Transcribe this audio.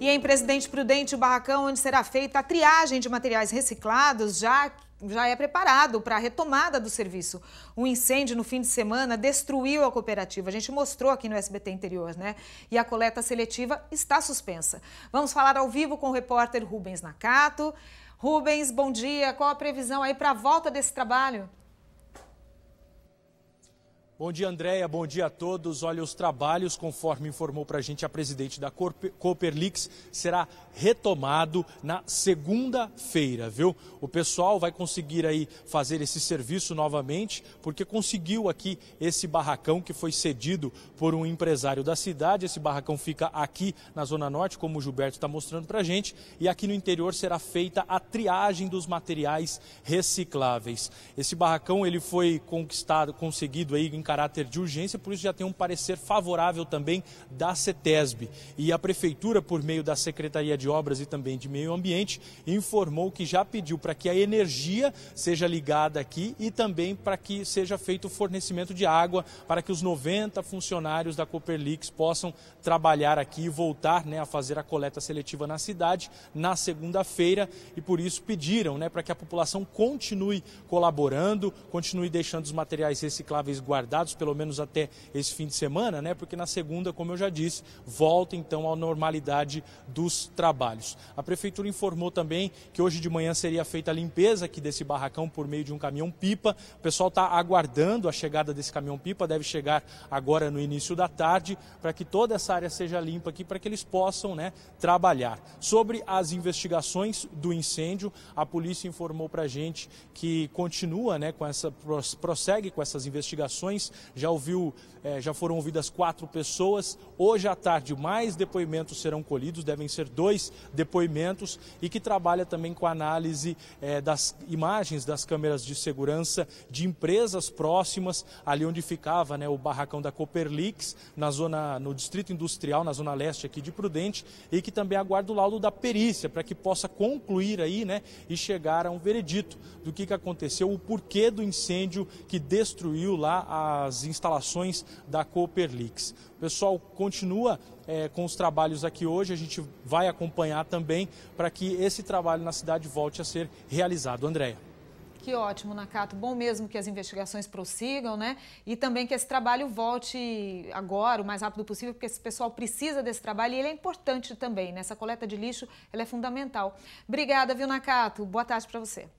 E em Presidente Prudente, o barracão onde será feita a triagem de materiais reciclados já, já é preparado para a retomada do serviço. Um incêndio no fim de semana destruiu a cooperativa. A gente mostrou aqui no SBT Interior, né? E a coleta seletiva está suspensa. Vamos falar ao vivo com o repórter Rubens Nakato. Rubens, bom dia. Qual a previsão aí para a volta desse trabalho? Bom dia, Andréia. Bom dia a todos. Olha, os trabalhos, conforme informou para a gente a presidente da Cooperlix, será retomado na segunda-feira, viu? O pessoal vai conseguir aí fazer esse serviço novamente, porque conseguiu aqui esse barracão que foi cedido por um empresário da cidade. Esse barracão fica aqui na Zona Norte, como o Gilberto está mostrando para a gente, e aqui no interior será feita a triagem dos materiais recicláveis. Esse barracão ele foi conquistado, conseguido aí em caráter de urgência, por isso já tem um parecer favorável também da CETESB. E a Prefeitura, por meio da Secretaria de Obras e também de Meio Ambiente, informou que já pediu para que a energia seja ligada aqui e também para que seja feito o fornecimento de água para que os 90 funcionários da Cooperlix possam trabalhar aqui e voltar né, a fazer a coleta seletiva na cidade na segunda-feira e por isso pediram né, para que a população continue colaborando, continue deixando os materiais recicláveis guardados dados, pelo menos até esse fim de semana, né? Porque na segunda, como eu já disse, volta então à normalidade dos trabalhos. A prefeitura informou também que hoje de manhã seria feita a limpeza aqui desse barracão por meio de um caminhão pipa. O pessoal está aguardando a chegada desse caminhão pipa, deve chegar agora no início da tarde, para que toda essa área seja limpa aqui, para que eles possam né, trabalhar. Sobre as investigações do incêndio, a polícia informou para a gente que continua, né, com essa, prossegue com essas investigações já ouviu, eh, já foram ouvidas quatro pessoas. Hoje à tarde, mais depoimentos serão colhidos, devem ser dois depoimentos, e que trabalha também com a análise eh, das imagens das câmeras de segurança de empresas próximas, ali onde ficava né, o barracão da Copperlix, na zona, no distrito industrial, na zona leste aqui de Prudente, e que também aguarda o laudo da perícia, para que possa concluir aí, né, e chegar a um veredito do que, que aconteceu, o porquê do incêndio que destruiu lá a as instalações da Cooperlix. O pessoal continua é, com os trabalhos aqui hoje, a gente vai acompanhar também para que esse trabalho na cidade volte a ser realizado. Andréia. Que ótimo, Nakato. Bom mesmo que as investigações prossigam, né? E também que esse trabalho volte agora, o mais rápido possível, porque esse pessoal precisa desse trabalho e ele é importante também, né? Essa coleta de lixo, ela é fundamental. Obrigada, viu, Nakato? Boa tarde para você.